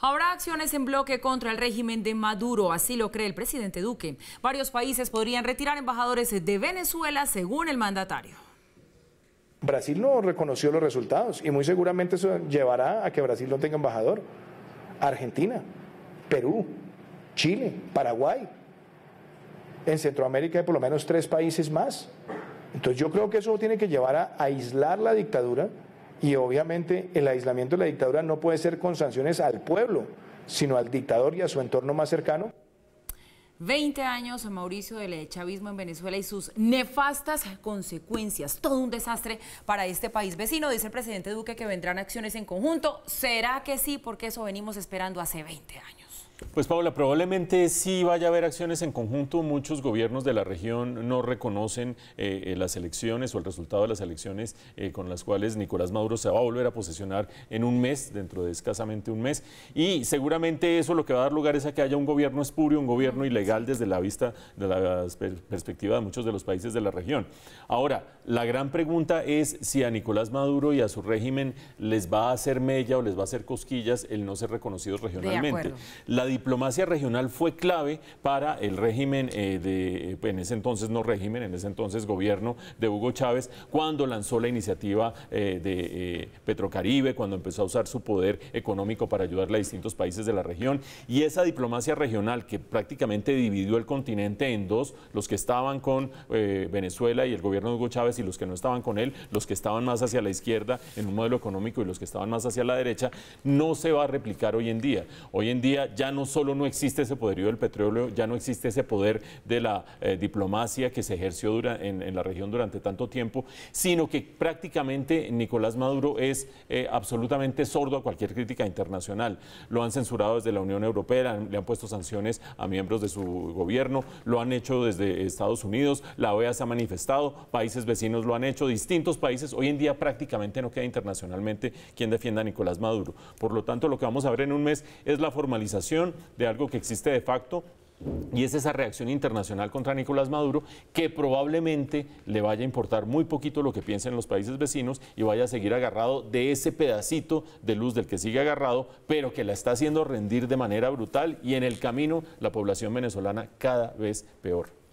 Habrá acciones en bloque contra el régimen de Maduro, así lo cree el presidente Duque. Varios países podrían retirar embajadores de Venezuela, según el mandatario. Brasil no reconoció los resultados y muy seguramente eso llevará a que Brasil no tenga embajador. Argentina, Perú, Chile, Paraguay. En Centroamérica hay por lo menos tres países más. Entonces yo creo que eso tiene que llevar a aislar la dictadura y obviamente el aislamiento de la dictadura no puede ser con sanciones al pueblo, sino al dictador y a su entorno más cercano. 20 años Mauricio del chavismo en Venezuela y sus nefastas consecuencias. Todo un desastre para este país vecino. Dice el presidente Duque que vendrán acciones en conjunto. ¿Será que sí? Porque eso venimos esperando hace 20 años. Pues Paula, probablemente sí vaya a haber acciones en conjunto. Muchos gobiernos de la región no reconocen eh, eh, las elecciones o el resultado de las elecciones eh, con las cuales Nicolás Maduro se va a volver a posesionar en un mes, dentro de escasamente un mes. Y seguramente eso lo que va a dar lugar es a que haya un gobierno espurio, un gobierno ilegal desde la vista, de la perspectiva de muchos de los países de la región. Ahora, la gran pregunta es si a Nicolás Maduro y a su régimen les va a hacer mella o les va a hacer cosquillas el no ser reconocidos regionalmente diplomacia regional fue clave para el régimen eh, de, en ese entonces no régimen, en ese entonces gobierno de Hugo Chávez, cuando lanzó la iniciativa eh, de eh, Petrocaribe, cuando empezó a usar su poder económico para ayudarle a distintos países de la región. Y esa diplomacia regional que prácticamente dividió el continente en dos, los que estaban con Venezuela y el gobierno de Hugo Chávez y los que no estaban con él, los que estaban más hacia la izquierda en un modelo económico y los que estaban más hacia la derecha, no se va a replicar hoy en día. Hoy en día ya no no solo no existe ese poderío del petróleo, ya no existe ese poder de la eh, diplomacia que se ejerció en, la región durante tanto tiempo, sino que prácticamente Nicolás Maduro es eh, absolutamente sordo a cualquier crítica internacional. Lo han censurado desde la Unión Europea, le han puesto sanciones a miembros de su gobierno, lo han hecho desde Estados Unidos, la OEA se ha manifestado, países vecinos lo han hecho, distintos países. Hoy en día prácticamente no queda internacionalmente quien defienda a Nicolás Maduro. Por lo tanto, lo que vamos a ver en un mes es la formalización de algo que existe de facto y es esa reacción internacional contra Nicolás Maduro que probablemente le vaya a importar muy poquito lo que piensen los países vecinos y vaya a seguir agarrado de ese pedacito de luz del que sigue agarrado, pero que la está haciendo rendir de manera brutal y en el camino la población venezolana cada vez peor.